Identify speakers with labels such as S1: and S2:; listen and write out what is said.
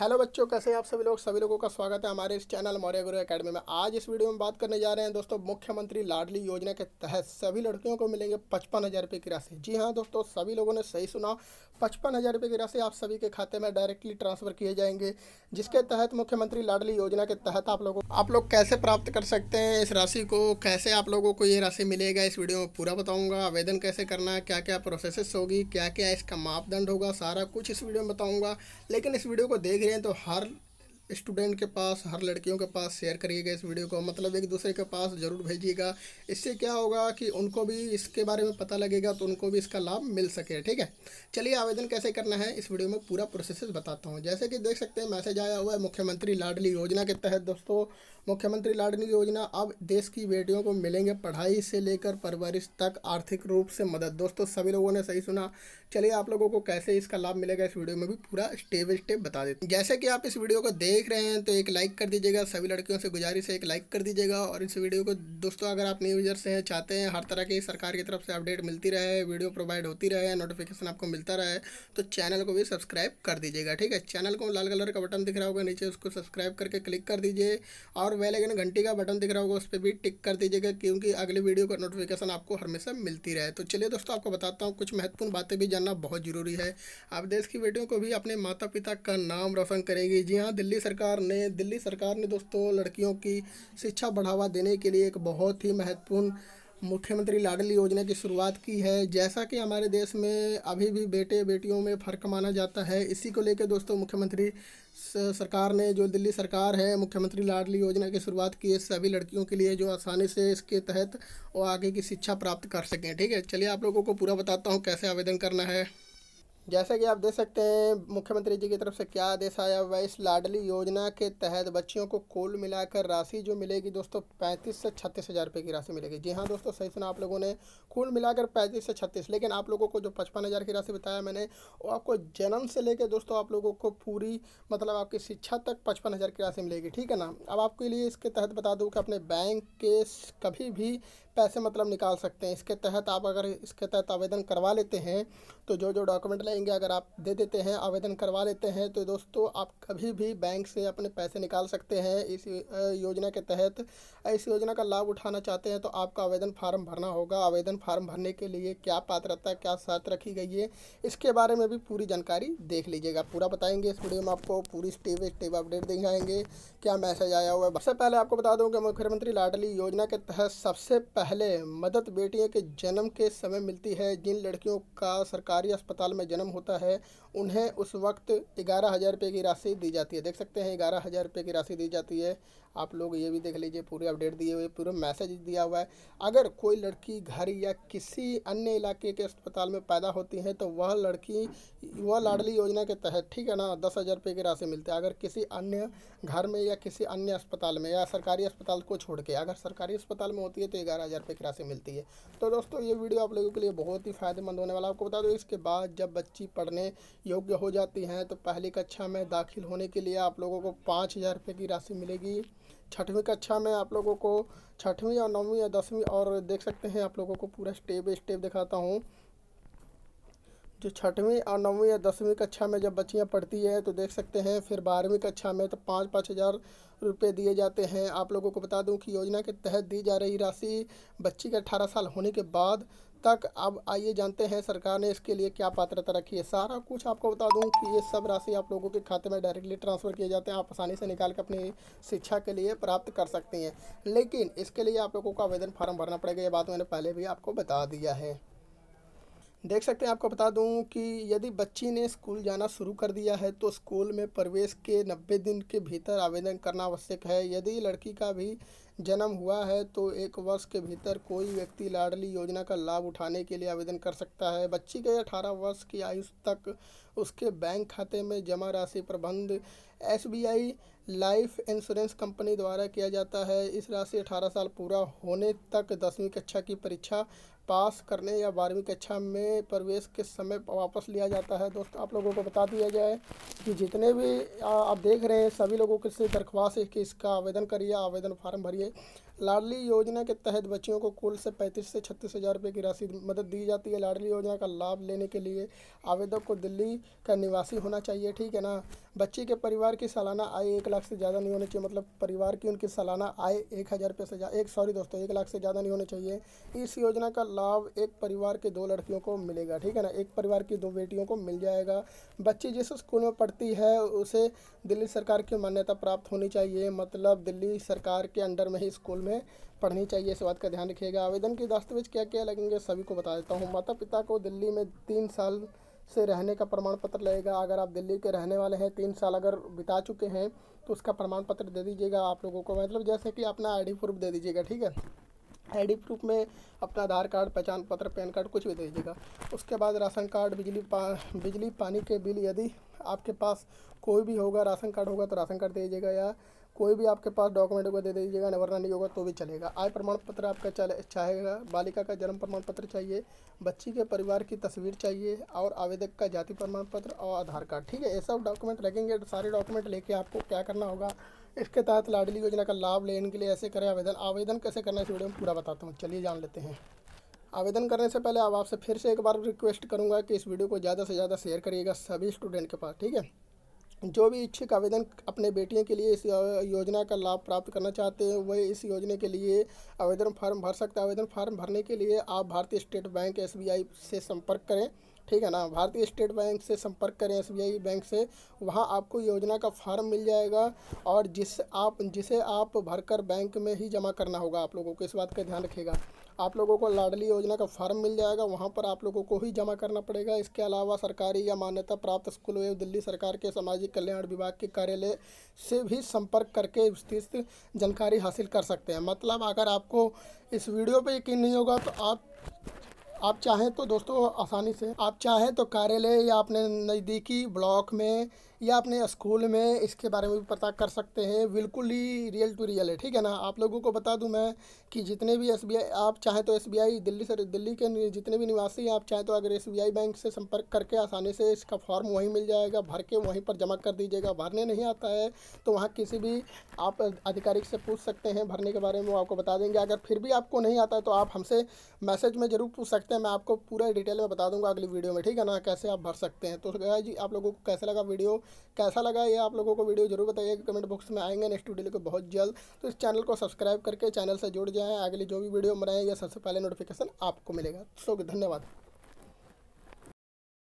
S1: hello बच्चों कैसे हैं आप सभी लोग सभी लोगों का स्वागत है हमारे इस चैनल मौर्य गुरु एकेडमी में आज इस वीडियो में बात करने जा रहे हैं दोस्तों मुख्यमंत्री लाडली योजना के तहत सभी लड़कियों को मिलेंगे पचपन हज़ार रुपये की राशि जी हाँ दोस्तों सभी लोगों ने सही सुना पचपन हज़ार रुपये की राशि आप सभी के खाते में डायरेक्टली ट्रांसफ़र किए जाएंगे जिसके तहत मुख्यमंत्री लाडली योजना के तहत आप लोगों आप लोग कैसे प्राप्त कर सकते हैं इस राशि को कैसे आप लोगों को ये राशि मिलेगा इस वीडियो में पूरा बताऊँगा आवेदन कैसे करना है क्या क्या प्रोसेस होगी क्या क्या इसका मापदंड होगा सारा कुछ इस वीडियो में बताऊँगा लेकिन इस वीडियो को देख हैं तो हर स्टूडेंट के पास हर लड़कियों के पास शेयर करिएगा इस वीडियो को मतलब एक दूसरे के पास ज़रूर भेजिएगा इससे क्या होगा कि उनको भी इसके बारे में पता लगेगा तो उनको भी इसका लाभ मिल सके ठीक है चलिए आवेदन कैसे करना है इस वीडियो में पूरा प्रोसेस बताता हूँ जैसे कि देख सकते हैं मैसेज आया हुआ है मुख्यमंत्री लाडली योजना के तहत दोस्तों मुख्यमंत्री लाडली योजना अब देश की बेटियों को मिलेंगे पढ़ाई से लेकर परवरिश तक आर्थिक रूप से मदद दोस्तों सभी लोगों ने सही सुना चलिए आप लोगों को कैसे इसका लाभ मिलेगा इस वीडियो में भी पूरा स्टेप बाई स्टेप बता देते जैसे कि आप इस वीडियो को देख देख रहे हैं तो एक लाइक कर दीजिएगा सभी लड़कियों से गुजारिश है एक लाइक कर दीजिएगा और इस वीडियो को दोस्तों अगर आप न्यू यूजर्स हैं चाहते हैं हर तरह की सरकार की तरफ से अपडेट मिलती रहे वीडियो प्रोवाइड होती रहे नोटिफिकेशन आपको मिलता रहे तो चैनल को भी सब्सक्राइब कर दीजिएगा ठीक है चैनल को लाल कलर का बटन दिख रहा होगा नीचे उसको सब्सक्राइब करके क्लिक कर दीजिए और वेलेगन घंटी का बटन दिख रहा होगा उस पर भी टिक कर दीजिएगा क्योंकि अगली वीडियो का नोटिफिकेशन आपको हमेशा मिलती रहे तो चलिए दोस्तों आपको बताता हूँ कुछ महत्वपूर्ण बातें भी जानना बहुत ज़रूरी है आप देश की बेटियों को भी अपने माता पिता का नाम रोशन करेंगी जी हाँ दिल्ली सरकार ने दिल्ली सरकार ने दोस्तों लड़कियों की शिक्षा बढ़ावा देने के लिए एक बहुत ही महत्वपूर्ण मुख्यमंत्री लाडली योजना की शुरुआत की है जैसा कि हमारे देश में अभी भी बेटे बेटियों में फ़र्क माना जाता है इसी को लेकर दोस्तों मुख्यमंत्री सरकार ने जो दिल्ली सरकार है मुख्यमंत्री लाडली योजना की शुरुआत की है सभी लड़कियों के लिए जो आसानी से इसके तहत वो आगे की शिक्षा प्राप्त कर सकें ठीक है चलिए आप लोगों को पूरा बताता हूँ कैसे आवेदन करना है जैसा कि आप देख सकते हैं मुख्यमंत्री जी की तरफ से क्या आदेश आया हुआ इस लाडली योजना के तहत बच्चियों को कुल मिलाकर राशि जो मिलेगी दोस्तों पैंतीस से छत्तीस हज़ार रुपये की राशि मिलेगी जी हाँ दोस्तों सही सुना आप लोगों ने कुल मिलाकर पैंतीस से छत्तीस लेकिन आप लोगों को जो पचपन हज़ार की राशि बताया मैंने वो आपको जन्म से लेकर दोस्तों आप लोगों को पूरी मतलब आपकी शिक्षा तक पचपन हज़ार की राशि मिलेगी ठीक है ना अब आपके लिए इसके तहत बता दूँ कि अपने बैंक के कभी भी पैसे मतलब निकाल सकते हैं इसके तहत आप अगर इसके तहत आवेदन करवा लेते हैं तो जो जो डॉक्यूमेंट लगेंगे अगर आप दे देते हैं आवेदन करवा लेते हैं तो दोस्तों आप कभी भी बैंक से अपने पैसे निकाल सकते हैं इस योजना के तहत इस योजना का लाभ उठाना चाहते हैं तो आपका आवेदन फार्म भरना होगा आवेदन फार्म भरने के लिए क्या पात्रता क्या शर्त रखी गई है इसके बारे में भी पूरी जानकारी देख लीजिएगा पूरा बताएंगे इस वीडियो में आपको पूरी स्टेप स्टेप अपडेट दिखाएंगे क्या मैसेज आया हुआ है सबसे पहले आपको बता दूँ कि मुख्यमंत्री लाडली योजना के तहत सबसे पहले पहले मदद बेटियों के जन्म के समय मिलती है जिन लड़कियों का सरकारी अस्पताल में जन्म होता है उन्हें उस वक्त ग्यारह हज़ार रुपये की राशि दी जाती है देख सकते हैं ग्यारह हज़ार रुपये की राशि दी जाती है आप लोग ये भी देख लीजिए पूरे अपडेट दिए हुए पूरा मैसेज दिया हुआ है अगर कोई लड़की घर या किसी अन्य इलाके के अस्पताल में पैदा होती है तो वह लड़की वह लाडली योजना के तहत ठीक है ना दस हज़ार रुपये की राशि मिलती है अगर किसी अन्य घर में या किसी अन्य अस्पताल में या सरकारी अस्पताल को छोड़ के अगर सरकारी अस्पताल में होती है तो ग्यारह हज़ार रुपये की राशि मिलती है तो दोस्तों ये वीडियो आप लोगों के लिए बहुत ही फ़ायदेमंद होने वाला आपको बता दो इसके बाद जब बच्ची पढ़ने योग्य हो जाती हैं तो पहली कक्षा में दाखिल होने के लिए आप लोगों को पाँच हज़ार रुपये की राशि मिलेगी छठवीं कक्षा में आप लोगों को छठवीं और नौवीं या दसवीं और देख सकते हैं आप लोगों को पूरा स्टेप बाई स्टेप दिखाता हूँ जो छठवीं और नौवीं या दसवीं कक्षा में जब बच्चियां पढ़ती है तो देख सकते हैं फिर बारहवीं कक्षा में तो पाँच पाँच हज़ार रुपये दिए जाते हैं आप लोगों को बता दूं कि योजना के तहत दी जा रही राशि बच्ची के अठारह साल होने के बाद तक अब आइए जानते हैं सरकार ने इसके लिए क्या पात्रता रखी है सारा कुछ आपको बता दूं कि ये सब राशि आप लोगों के खाते में डायरेक्टली ट्रांसफ़र किए जाते हैं आप आसानी से निकाल कर अपनी शिक्षा के लिए प्राप्त कर सकती हैं लेकिन इसके लिए आप लोगों को आवेदन फार्म भरना पड़ेगा ये बात मैंने पहले भी आपको बता दिया है देख सकते हैं आपको बता दूं कि यदि बच्ची ने स्कूल जाना शुरू कर दिया है तो स्कूल में प्रवेश के 90 दिन के भीतर आवेदन करना आवश्यक है यदि लड़की का भी जन्म हुआ है तो एक वर्ष के भीतर कोई व्यक्ति लाडली योजना का लाभ उठाने के लिए आवेदन कर सकता है बच्ची के 18 वर्ष की आयु तक उसके बैंक खाते में जमा राशि प्रबंध एसबीआई लाइफ इंश्योरेंस कंपनी द्वारा किया जाता है इस राशि अठारह साल पूरा होने तक दसवीं कक्षा की परीक्षा पास करने या बारहवीं कक्षा में प्रवेश के समय वापस लिया जाता है दोस्तों आप लोगों को बता दिया जाए कि जितने भी आप देख रहे हैं सभी लोगों के से दरख्वास्त है कि इसका आवेदन करिए आवेदन फार्म भरिए लाडली योजना के तहत बच्चियों को कुल से पैंतीस से छत्तीस हज़ार रुपये की राशि मदद दी जाती है लाडली योजना का लाभ लेने के लिए आवेदक को दिल्ली का निवासी होना चाहिए ठीक है ना बच्चे के परिवार की सालाना आय एक लाख से ज़्यादा नहीं होनी चाहिए मतलब परिवार की उनकी सालाना आय एक हज़ार रुपये से ज़्यादा एक सॉरी दोस्तों एक लाख से ज़्यादा नहीं होनी चाहिए इस योजना का लाभ एक परिवार के दो लड़कियों को मिलेगा ठीक है ना एक परिवार की दो बेटियों को मिल जाएगा बच्ची जिस स्कूल में पढ़ती है उसे दिल्ली सरकार की मान्यता प्राप्त होनी चाहिए मतलब दिल्ली सरकार के अंडर में ही स्कूल में पढ़नी चाहिए इस बात का ध्यान रखिएगा आवेदन के दस्तावेज क्या क्या लगेंगे सभी को बता देता हूँ माता पिता को दिल्ली में तीन साल से रहने का प्रमाण पत्र लगेगा अगर आप दिल्ली के रहने वाले हैं तीन साल अगर बिता चुके हैं तो उसका प्रमाण पत्र दे दीजिएगा आप लोगों को मतलब जैसे कि अपना आईडी प्रूफ दे दीजिएगा ठीक है आई प्रूफ में अपना आधार कार्ड पहचान पत्र पैन कार्ड कुछ भी दे दीजिएगा उसके बाद राशन कार्ड बिजली पा बिजली पानी के बिल यदि आपके पास कोई भी होगा राशन कार्ड होगा तो राशन कार्ड दे दीजिएगा या कोई भी आपके पास डॉक्यूमेंट होगा दे दीजिएगा वरना नहीं होगा तो भी चलेगा आय प्रमाण पत्र आपका चले चाहेगा बालिका का जन्म प्रमाण पत्र चाहिए बच्ची के परिवार की तस्वीर चाहिए और आवेदक का जाति प्रमाण पत्र और आधार कार्ड ठीक है ये सब डॉक्यूमेंट लगेंगे सारे डॉक्यूमेंट लेके आपको क्या करना होगा इसके तहत लाडली योजना का लाभ लेने के लिए ऐसे करें आवेदन आवेदन कैसे करना है इस वीडियो में पूरा बताता हूँ चलिए जान लेते हैं आवेदन करने से पहले अब आपसे फिर से एक बार रिक्वेस्ट करूँगा कि इस वीडियो को ज़्यादा से ज़्यादा शेयर करिएगा सभी स्टूडेंट के पास ठीक है जो भी इच्छुक आवेदन अपने बेटियों के लिए इस योजना का लाभ प्राप्त करना चाहते हैं वह इस योजना के लिए आवेदन फार्म भर सकते हैं आवेदन फार्म भरने के लिए आप भारतीय स्टेट बैंक एस से संपर्क करें ठीक है ना भारतीय स्टेट बैंक से संपर्क करें एस बैंक से वहाँ आपको योजना का फॉर्म मिल जाएगा और जिस आप जिसे आप भरकर बैंक में ही जमा करना होगा आप लोगों को इस बात का ध्यान रखिएगा आप लोगों को लाडली योजना का फॉर्म मिल जाएगा वहाँ पर आप लोगों को ही जमा करना पड़ेगा इसके अलावा सरकारी या मान्यता प्राप्त स्कूलों एवं दिल्ली सरकार के सामाजिक कल्याण विभाग के कार्यालय से भी संपर्क करके विस्तृत जानकारी हासिल कर सकते हैं मतलब अगर आपको इस वीडियो पर यकीन नहीं होगा तो आप आप चाहें तो दोस्तों आसानी से आप चाहें तो कार्यालय या अपने नज़दीकी ब्लॉक में या अपने स्कूल में इसके बारे में भी पता कर सकते हैं बिल्कुल ही रियल टू रियल है ठीक है ना आप लोगों को बता दूं मैं कि जितने भी एस आप चाहें तो एस दिल्ली से दिल्ली के जितने भी निवासी हैं आप चाहें तो अगर एस बैंक से संपर्क करके आसानी से इसका फॉर्म वहीं मिल जाएगा भर के वहीं पर जमा कर दीजिएगा भरने नहीं आता है तो वहाँ किसी भी आप आधिकारिक से पूछ सकते हैं भरने के बारे में वो आपको बता देंगे अगर फिर भी आपको नहीं आता है तो आप हमसे मैसेज में ज़रूर पूछ सकते हैं मैं आपको पूरा डिटेल में बता दूंगा अगली वीडियो में ठीक है ना कैसे आप भर सकते हैं तो जी आप लोगों को कैसा लगा वीडियो कैसा लगा ये आप लोगों को वीडियो जरूर बताइएगा कमेंट बॉक्स में आएंगे नेक्स्ट वीडियो को बहुत जल्द तो इस चैनल को सब्सक्राइब करके चैनल से जुड़ जाएँ अगली जो भी वीडियो बनाएंगे सबसे पहले नोटिफिकेशन आपको मिलेगा सो धन्यवाद